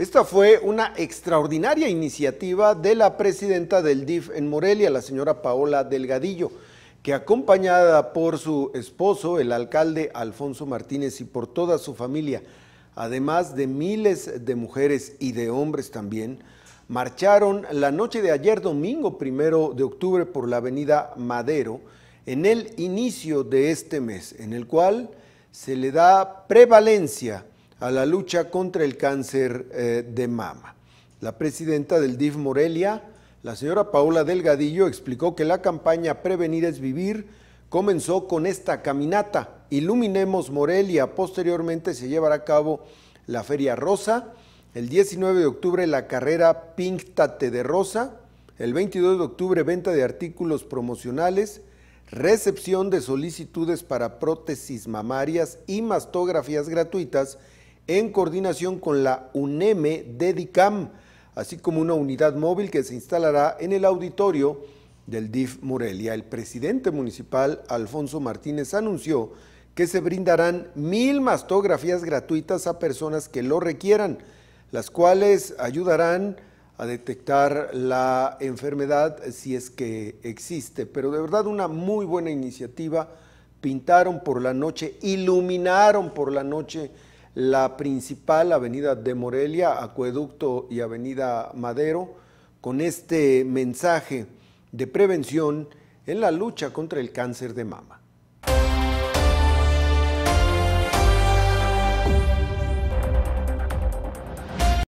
Esta fue una extraordinaria iniciativa de la presidenta del DIF en Morelia, la señora Paola Delgadillo, que acompañada por su esposo, el alcalde Alfonso Martínez, y por toda su familia, además de miles de mujeres y de hombres también, marcharon la noche de ayer, domingo primero de octubre, por la avenida Madero, en el inicio de este mes, en el cual se le da prevalencia a la lucha contra el cáncer eh, de mama. La presidenta del DIF Morelia, la señora Paula Delgadillo, explicó que la campaña Prevenir es Vivir comenzó con esta caminata. Iluminemos Morelia. Posteriormente se llevará a cabo la Feria Rosa. El 19 de octubre la carrera Pínctate de Rosa. El 22 de octubre venta de artículos promocionales. Recepción de solicitudes para prótesis mamarias y mastografías gratuitas en coordinación con la UNEME DEDICAM, así como una unidad móvil que se instalará en el auditorio del DIF Morelia. El presidente municipal, Alfonso Martínez, anunció que se brindarán mil mastografías gratuitas a personas que lo requieran, las cuales ayudarán a detectar la enfermedad si es que existe. Pero de verdad una muy buena iniciativa. Pintaron por la noche, iluminaron por la noche la principal avenida de Morelia, Acueducto y Avenida Madero, con este mensaje de prevención en la lucha contra el cáncer de mama.